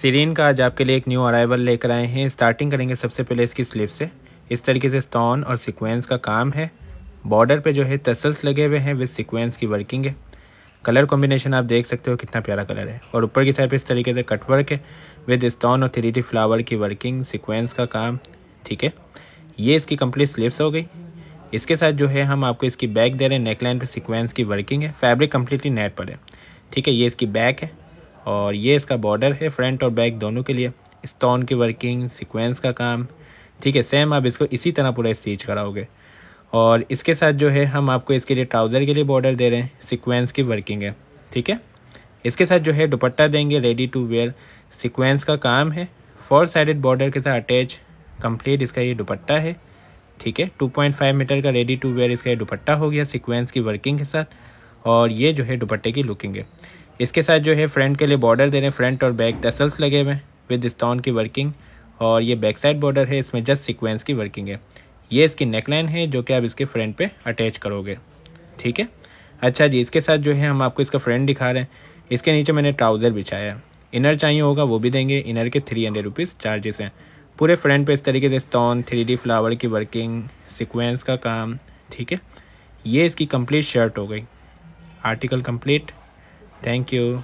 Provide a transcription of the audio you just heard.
Serine का आज आपके लिए एक न्यू अराइवल लेकर आए हैं स्टार्टिंग करेंगे सबसे पहले इसकी स्लीव से इस तरीके से स्टोन और सीक्वेंस का काम है बॉर्डर पे जो है तसल्स लगे हुए हैं विद सीक्वेंस की वर्किंग है कलर कॉम्बिनेशन आप देख सकते हो कितना प्यारा कलर है और ऊपर की साइड पर इस तरीके से कटवर्क है विद स्टोन और थ्री फ्लावर की वर्किंग सिक्वेंस का काम ठीक है ये इसकी कंप्लीट स्लीवस हो गई इसके साथ जो है हम आपको इसकी बैक दे रहे हैं नेकलाइन पर सिक्वेंस की वर्किंग है फैब्रिक कम्प्लीटली नेट पर है ठीक है ये इसकी बैक है और ये इसका बॉर्डर है फ्रंट और बैक दोनों के लिए स्टोन की वर्किंग सीक्वेंस का काम ठीक है सेम आप इसको इसी तरह पूरा स्टीच कराओगे और इसके साथ जो है हम आपको इसके लिए ट्राउज़र के लिए बॉर्डर दे रहे हैं सिक्वेंस की वर्किंग है ठीक है इसके साथ जो है दुपट्टा देंगे रेडी टू वेयर सिक्वेंस का काम है फोर साइडेड बॉर्डर के साथ अटैच कंप्लीट इसका ये दुपट्टा है ठीक है 2.5 मीटर का रेडी टू वेयर इसका ये दुपट्टा हो गया सिक्वेंस की वर्किंग के साथ और ये जो है दुपट्टे की लुकिंग है इसके साथ जो है फ्रंट के लिए बॉर्डर दे रहे हैं फ्रंट और बैक टसल्स लगे हुए हैं विद स्टोन की वर्किंग और ये बैक साइड बॉर्डर है इसमें जस्ट सिक्वेंस की वर्किंग है ये इसकी नेकलाइन है जो कि आप इसके फ्रंट पे अटैच करोगे ठीक है अच्छा जी इसके साथ जो है हम आपको इसका फ्रंट दिखा रहे हैं इसके नीचे मैंने ट्राउज़र बिछाया है इनर चाहिए होगा वो भी देंगे इनर के थ्री हंड्रेड रुपीज़ चार्जेस हैं पूरे फ्रंट पे इस तरीके से स्टोन थ्री डी फ्लावर की वर्किंग सिक्वेंस का काम ठीक है ये इसकी कंप्लीट शर्ट हो गई आर्टिकल कंप्लीट Thank you.